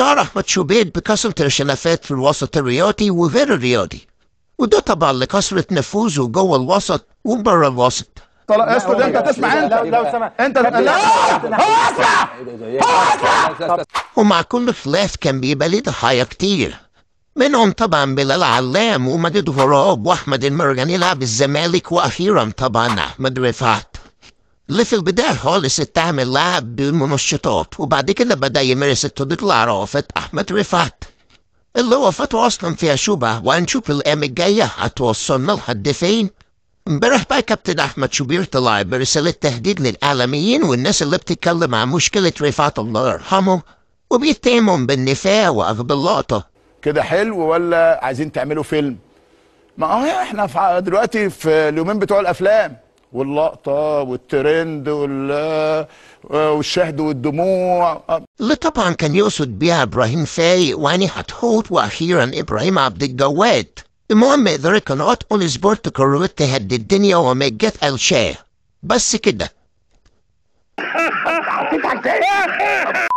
أحمد شوبيد بكسرة الخلافات في الوسط الرياضي وغير الرياضي وده طبعا لكسرة نفوذه جوه الوسط وبره الوسط طلع يا اسطى انت تسمع انت انت سمحت انت لا اسمع اسمع ومع كل خلاف كان بيبقى ليه ضحايا كتير منهم طبعا بلال علام ومجد غراب واحمد المرجاني لاعب الزمالك واخيرا طبعا احمد رفعت اللي في البداية خالص تعمل لعب بالمنشطات وبعد كده بدأ يمارس التدريب لعرافة أحمد رفعت اللي وفاته أصلا فيها شوبة وهنشوف الأيام الجاية هتوصلنا لحد فين امبارح بقى كابتن أحمد شوبير طلع برسالة تهديد للإعلاميين والناس اللي بتتكلم عن مشكلة رفعت الله يرحمه وبيتهمهم بالنفاق وأخذ اللقطة كده حلو ولا عايزين تعملوا فيلم؟ ما هو احنا دلوقتي في اليومين بتوع الأفلام واللقطة والترند والشهد والدموع اللي طبعا كان يقصد بيها إبراهيم فايق وهاني هتحوت وأخيرا إبراهيم عبد الجواد المهم إدارة قناة أون سبورت كروت تهد الدنيا ومجات الشاه بس كده